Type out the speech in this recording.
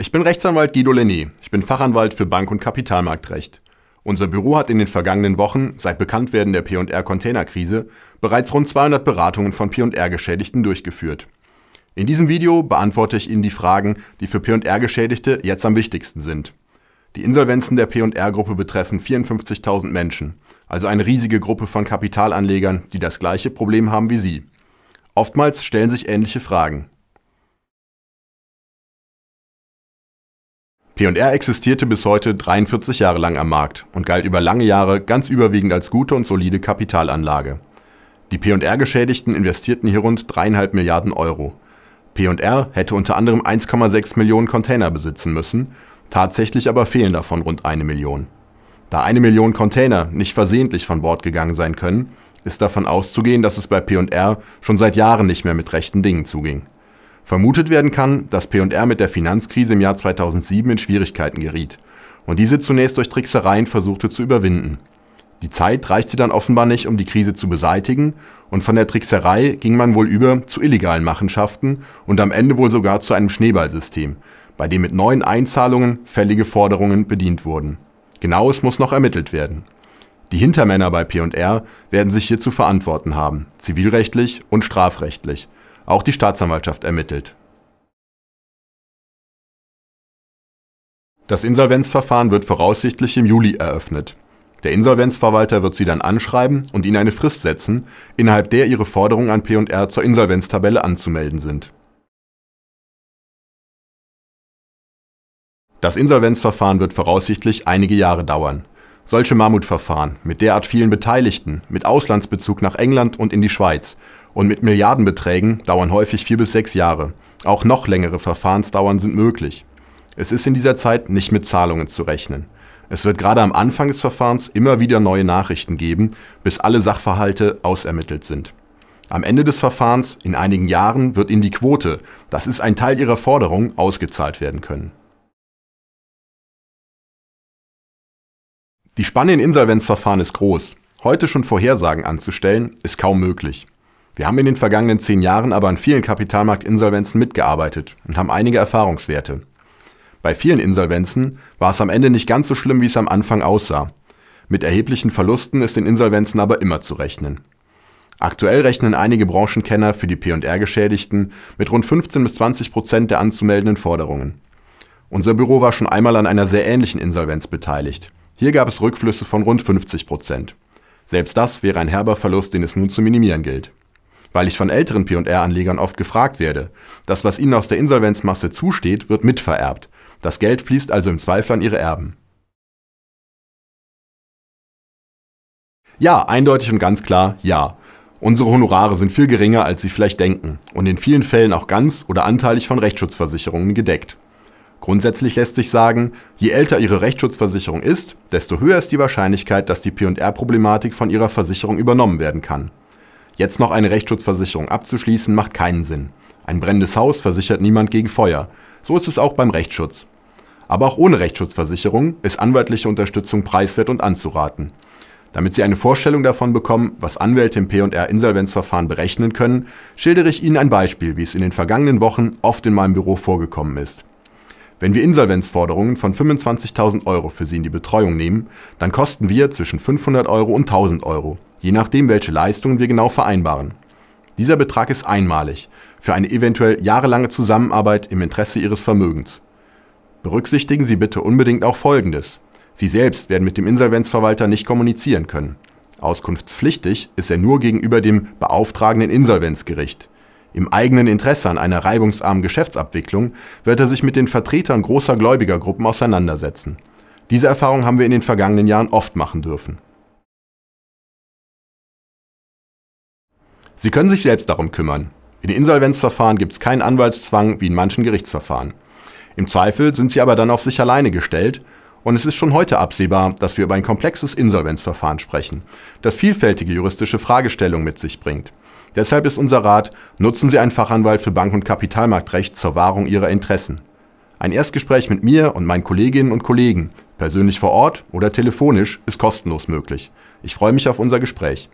Ich bin Rechtsanwalt Guido Lenny. Ich bin Fachanwalt für Bank- und Kapitalmarktrecht. Unser Büro hat in den vergangenen Wochen, seit Bekanntwerden der PR-Containerkrise, bereits rund 200 Beratungen von PR-Geschädigten durchgeführt. In diesem Video beantworte ich Ihnen die Fragen, die für PR-Geschädigte jetzt am wichtigsten sind. Die Insolvenzen der PR-Gruppe betreffen 54.000 Menschen, also eine riesige Gruppe von Kapitalanlegern, die das gleiche Problem haben wie Sie. Oftmals stellen sich ähnliche Fragen. P&R existierte bis heute 43 Jahre lang am Markt und galt über lange Jahre ganz überwiegend als gute und solide Kapitalanlage. Die P&R-Geschädigten investierten hier rund 3,5 Milliarden Euro. P&R hätte unter anderem 1,6 Millionen Container besitzen müssen, tatsächlich aber fehlen davon rund eine Million. Da eine Million Container nicht versehentlich von Bord gegangen sein können, ist davon auszugehen, dass es bei P&R schon seit Jahren nicht mehr mit rechten Dingen zuging. Vermutet werden kann, dass P&R mit der Finanzkrise im Jahr 2007 in Schwierigkeiten geriet und diese zunächst durch Tricksereien versuchte zu überwinden. Die Zeit reichte dann offenbar nicht, um die Krise zu beseitigen, und von der Trickserei ging man wohl über zu illegalen Machenschaften und am Ende wohl sogar zu einem Schneeballsystem, bei dem mit neuen Einzahlungen fällige Forderungen bedient wurden. Genaues muss noch ermittelt werden. Die Hintermänner bei PR werden sich hier zu verantworten haben, zivilrechtlich und strafrechtlich. Auch die Staatsanwaltschaft ermittelt. Das Insolvenzverfahren wird voraussichtlich im Juli eröffnet. Der Insolvenzverwalter wird Sie dann anschreiben und Ihnen eine Frist setzen, innerhalb der Ihre Forderungen an P&R zur Insolvenztabelle anzumelden sind. Das Insolvenzverfahren wird voraussichtlich einige Jahre dauern. Solche Mammutverfahren mit derart vielen Beteiligten, mit Auslandsbezug nach England und in die Schweiz und mit Milliardenbeträgen dauern häufig vier bis sechs Jahre. Auch noch längere Verfahrensdauern sind möglich. Es ist in dieser Zeit nicht mit Zahlungen zu rechnen. Es wird gerade am Anfang des Verfahrens immer wieder neue Nachrichten geben, bis alle Sachverhalte ausermittelt sind. Am Ende des Verfahrens, in einigen Jahren, wird Ihnen die Quote, das ist ein Teil Ihrer Forderung, ausgezahlt werden können. Die Spanne in Insolvenzverfahren ist groß. Heute schon Vorhersagen anzustellen, ist kaum möglich. Wir haben in den vergangenen zehn Jahren aber an vielen Kapitalmarktinsolvenzen mitgearbeitet und haben einige Erfahrungswerte. Bei vielen Insolvenzen war es am Ende nicht ganz so schlimm, wie es am Anfang aussah. Mit erheblichen Verlusten ist in Insolvenzen aber immer zu rechnen. Aktuell rechnen einige Branchenkenner für die PR-Geschädigten mit rund 15 bis 20 Prozent der anzumeldenden Forderungen. Unser Büro war schon einmal an einer sehr ähnlichen Insolvenz beteiligt. Hier gab es Rückflüsse von rund 50 Prozent. Selbst das wäre ein herber Verlust, den es nun zu minimieren gilt. Weil ich von älteren PR-Anlegern oft gefragt werde, das, was ihnen aus der Insolvenzmasse zusteht, wird mitvererbt. Das Geld fließt also im Zweifel an ihre Erben. Ja, eindeutig und ganz klar, ja. Unsere Honorare sind viel geringer, als Sie vielleicht denken und in vielen Fällen auch ganz oder anteilig von Rechtsschutzversicherungen gedeckt. Grundsätzlich lässt sich sagen, je älter Ihre Rechtsschutzversicherung ist, desto höher ist die Wahrscheinlichkeit, dass die PR-Problematik von Ihrer Versicherung übernommen werden kann. Jetzt noch eine Rechtsschutzversicherung abzuschließen, macht keinen Sinn. Ein brennendes Haus versichert niemand gegen Feuer. So ist es auch beim Rechtsschutz. Aber auch ohne Rechtsschutzversicherung ist anwaltliche Unterstützung preiswert und anzuraten. Damit Sie eine Vorstellung davon bekommen, was Anwälte im PR-Insolvenzverfahren berechnen können, schildere ich Ihnen ein Beispiel, wie es in den vergangenen Wochen oft in meinem Büro vorgekommen ist. Wenn wir Insolvenzforderungen von 25.000 Euro für sie in die Betreuung nehmen, dann kosten wir zwischen 500 Euro und 1.000 Euro, je nachdem, welche Leistungen wir genau vereinbaren. Dieser Betrag ist einmalig, für eine eventuell jahrelange Zusammenarbeit im Interesse Ihres Vermögens. Berücksichtigen Sie bitte unbedingt auch Folgendes. Sie selbst werden mit dem Insolvenzverwalter nicht kommunizieren können. Auskunftspflichtig ist er nur gegenüber dem beauftragenden Insolvenzgericht. Im eigenen Interesse an einer reibungsarmen Geschäftsabwicklung wird er sich mit den Vertretern großer Gläubigergruppen auseinandersetzen. Diese Erfahrung haben wir in den vergangenen Jahren oft machen dürfen. Sie können sich selbst darum kümmern. In Insolvenzverfahren gibt es keinen Anwaltszwang wie in manchen Gerichtsverfahren. Im Zweifel sind Sie aber dann auf sich alleine gestellt und es ist schon heute absehbar, dass wir über ein komplexes Insolvenzverfahren sprechen, das vielfältige juristische Fragestellungen mit sich bringt. Deshalb ist unser Rat, nutzen Sie einen Fachanwalt für Bank- und Kapitalmarktrecht zur Wahrung Ihrer Interessen. Ein Erstgespräch mit mir und meinen Kolleginnen und Kollegen, persönlich vor Ort oder telefonisch, ist kostenlos möglich. Ich freue mich auf unser Gespräch.